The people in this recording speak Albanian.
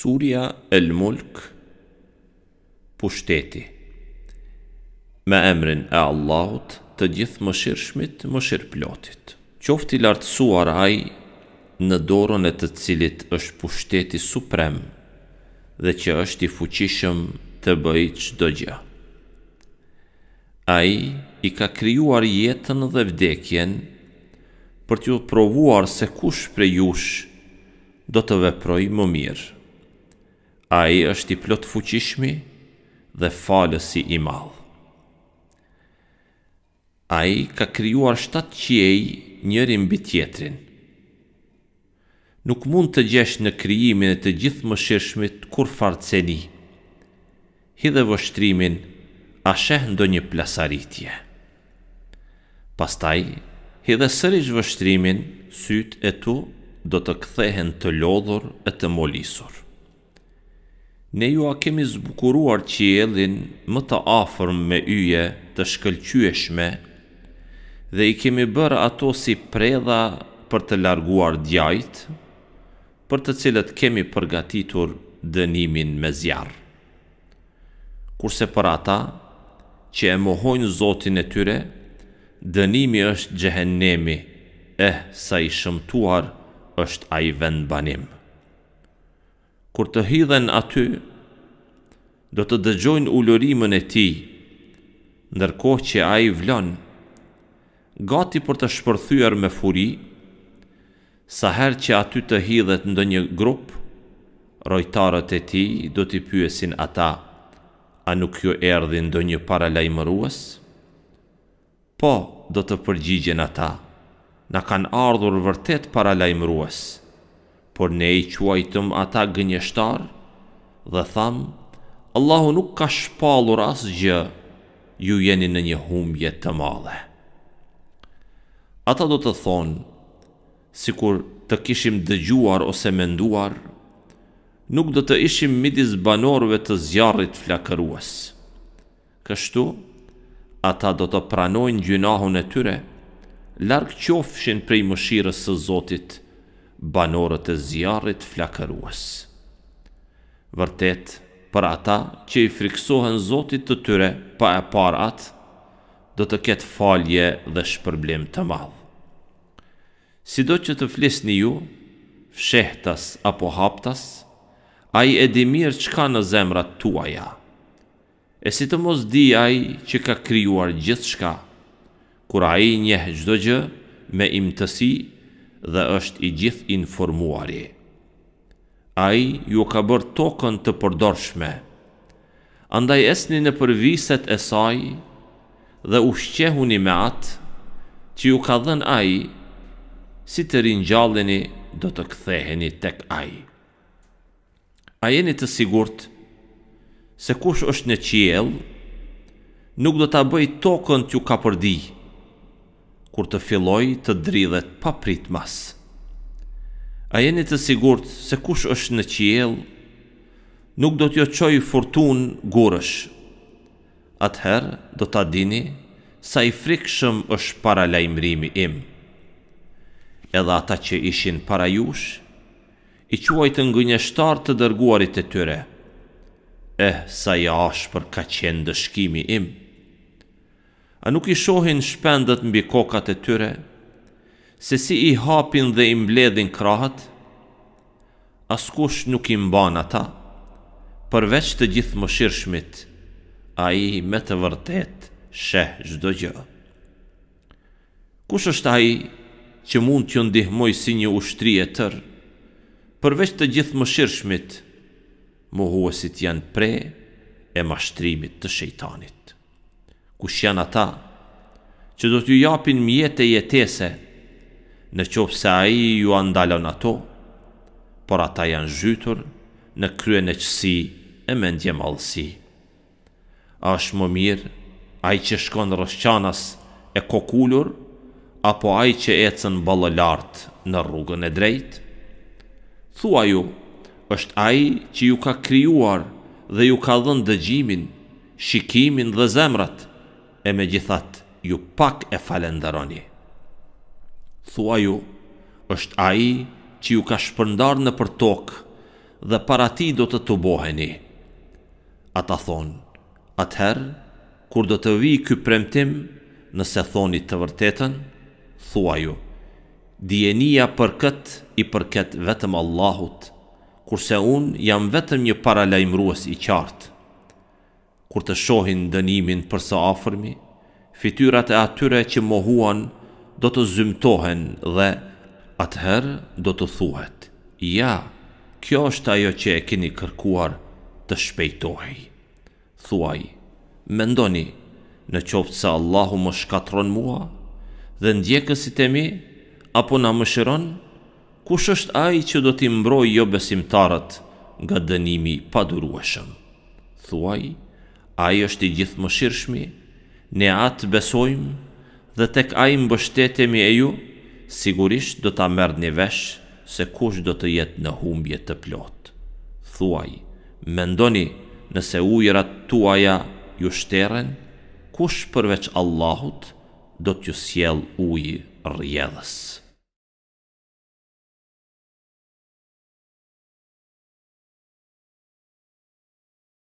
Surja El Mulk Pushteti Me emrin e Allahut të gjithë më shmit, më shirë plotit Qofti lartësuar aj në dorën e të cilit është pushteti suprem Dhe që është i fuqishëm të bëjë që do gjë Aj i ka kryuar jetën dhe vdekjen Për t'ju provuar se kush për jush do të veproj më mirë a i është i plot fuqishmi dhe falësi i madhë. A i ka kryuar shtatë qiej njërin bi tjetrin. Nuk mund të gjesh në kryimin e të gjithë më shirshmit kur farë ceni. Hidhe vështrimin, a shëh ndo një plasaritje. Pastaj, hidhe sërish vështrimin, syt e tu do të kthehen të lodhur e të molisur. Ne ju a kemi zbukuruar qielin më të afërm me yje të shkëllqyëshme dhe i kemi bërë ato si predha për të larguar djajt, për të cilët kemi përgatitur dënimin me zjarë. Kurse për ata që e mohojnë zotin e tyre, dënimi është gjehenemi e eh, sa i shëmtuar është a i vendbanim kur të hidhen aty, do të dëgjojnë ullurimën e ti, nërko që a i vlonë, gati për të shpërthyar me furi, sa her që aty të hidhet ndë një grup, rojtarët e ti do t'i pyesin ata, a nuk ju erdi ndë një para Po, do të përgjigjen ata, na kanë ardhur vërtet para por ne i quajtëm ata gënjeshtar, dhe thamë, Allahu nuk ka shpalur asgjë gjë, ju jeni në një humbje të madhe. Ata do të thonë, si kur të kishim dëgjuar ose menduar, nuk do të ishim midis banorve të zjarit flakëruas. Kështu, ata do të pranojnë gjynahun e tyre, larkë qofshin prej mëshirës së Zotit, banorët të zjarit flakëruës. Vërtet, për ata që i friksohen Zotit të tyre pa e parat, do të ketë falje dhe shpërblim të madhë. Si do që të flisni ju, fshehtas apo haptas, a i edhi mirë që ka në zemrat tuaja. E si të mos di a i që ka kryuar gjithë shka, kura a i njehë gjdo gjë me imtësi dhe është i gjith informuari. A i ju ka bërë tokën të përdorshme, andaj esni në përviset e saj dhe ushqehuni me atë që ju ka dhen a i, si të rinjalleni do të ktheheni tek a i. A jeni të sigurt se kush është në qiel, nuk do të bëj tokën të ju ka përdijë, kur të filloj të dridhet pa prit mas. A jeni të sigurt se kush është në qiel, nuk do t'jo qoj furtun gurësh. Atëherë do t'a dini sa i frikshëm është para lajmërimi im. Edhe ata që ishin para jush, i quaj të ngënjështar të dërguarit e tyre. Eh, sa i ashë për ka qenë dëshkimi imë. A nuk i shohin shpendët mbi kokat e tyre, se si i hapin dhe i mbledhin krahët, Askush nuk i mban ata, përveç të gjithë më shirëshmit, a i me të vërtet sheh gjdo gjë. Kush është a i që mund të ndihmoj si një ushtri e tërë, përveç të gjithë më shirëshmit, janë pre e mashtrimit të shejtanit kush janë ata, që do t'ju japin mjetë e jetese, në qofë se aji ju andalon ato, por ata janë zhytur në krye në qësi e mendje malësi. A është më mirë, aji që shkon rëshqanas e kokullur, apo aji që ecën balë lartë në rrugën e drejtë? Thua ju, është aji që ju ka kryuar dhe ju ka dhënë dëgjimin, shikimin dhe zemratë, e me gjithat ju pak e falenderoni. Thua ju, është aji që ju ka shpërndar në për tokë dhe para ti do të të boheni. Ata thonë, atëherë, kur do të vi kë premtim, nëse thoni të vërtetën, thua ju, djenia për këtë i përket vetëm Allahut, kurse unë jam vetëm një paralajmruës i qartë kur të shohin dënimin për sa afërmi, fytyrat e atyre që mohuan do të zymtohen dhe atëherë do të thuhet: "Ja, kjo është ajo që e keni kërkuar të shpejtohej." Thuaj: "Mendoni, në qoftë se Allahu më shkatron mua dhe ndjekësit e mi apo na mëshiron" Kush është ai që do t'i mbrojë jo besimtarët nga dënimi i padurueshëm? Thuaj A i është i gjithë më shirëshmi, ne atë besojmë dhe tek a i mbështetemi e ju, sigurisht do ta mërë një vesh se kush do të jetë në humbje të plotë. Thuaj, mendoni nëse ujrat tuaja ju shteren, kush përveç Allahut do t'ju siel ujë rjedhës.